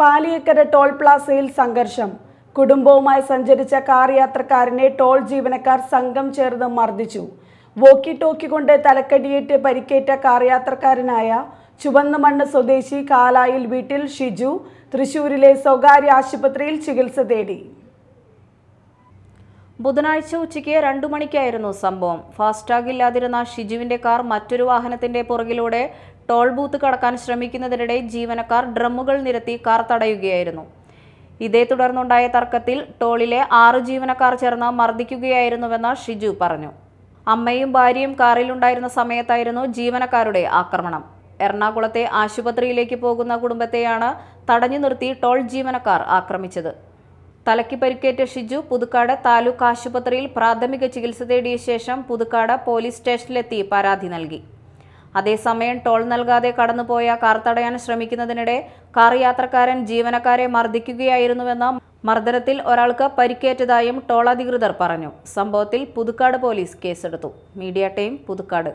Paliyekkara toll പ്ലാസയിൽ സംഘർഷം കുടുംബവുമായി സഞ്ചരിച്ച കാർ യാത്രക്കാരനെ ടോൾ ജീവനക്കാർ സംഘം ചേർന്ന് മർദ്ദിച്ചു വോക്കി ടോക്കി കൊണ്ട് തലക്കടിയേറ്റ് പരിക്കേറ്റ കാർ യാത്രക്കാരനായ ചുവന്നമണ്ണ് സ്വദേശി കാലായിൽ വീട്ടിൽ ഷിജു തൃശൂരിലെ സ്വകാര്യ ആശുപത്രിയിൽ ചികിത്സ തേടി ബുധനാഴ്ച ഉച്ചയ്ക്ക് രണ്ടു മണിക്കായിരുന്നു സംഭവം ഫാസ്റ്റാഗ് ഇല്ലാതിരുന്ന ഷിജുവിന്റെ കാർ മറ്റൊരു വാഹനത്തിന്റെ പുറകിലൂടെ ടോൾ ബൂത്ത് കടക്കാൻ ശ്രമിക്കുന്നതിനിടെ ജീവനക്കാർ ഡ്രമ്മുകൾ നിരത്തി കാർ തടയുകയായിരുന്നു ഇതേ തുടർന്നുണ്ടായ തർക്കത്തിൽ ടോളിലെ ആറ് ജീവനക്കാർ ചേർന്ന് മർദ്ദിക്കുകയായിരുന്നുവെന്ന് ഷിജു പറഞ്ഞു അമ്മയും ഭാര്യയും കാറിലുണ്ടായിരുന്ന സമയത്തായിരുന്നു ജീവനക്കാരുടെ ആക്രമണം എറണാകുളത്തെ ആശുപത്രിയിലേക്ക് പോകുന്ന കുടുംബത്തെയാണ് തടഞ്ഞു നിർത്തി ടോൾ ജീവനക്കാർ ആക്രമിച്ചത് തലയ്ക്ക് പരിക്കേറ്റ ഷിജു പുതുക്കാട് താലൂക്ക് ആശുപത്രിയിൽ പ്രാഥമിക ചികിത്സ തേടിയ ശേഷം പുതുക്കാട് പോലീസ് സ്റ്റേഷനിലെത്തി പരാതി നൽകി അതേസമയം ടോൾ നൽകാതെ കടന്നുപോയ കാർ തടയാൻ ശ്രമിക്കുന്നതിനിടെ കാർ യാത്രക്കാരൻ ജീവനക്കാരെ മർദ്ദിക്കുകയായിരുന്നുവെന്ന മർദ്ദനത്തിൽ ഒരാൾക്ക് പരിക്കേറ്റതായും ടോൾ അധികൃതർ പറഞ്ഞു സംഭവത്തിൽ പുതുക്കാട് പോലീസ് കേസെടുത്തു മീഡിയ ടീം പുതുക്കാട്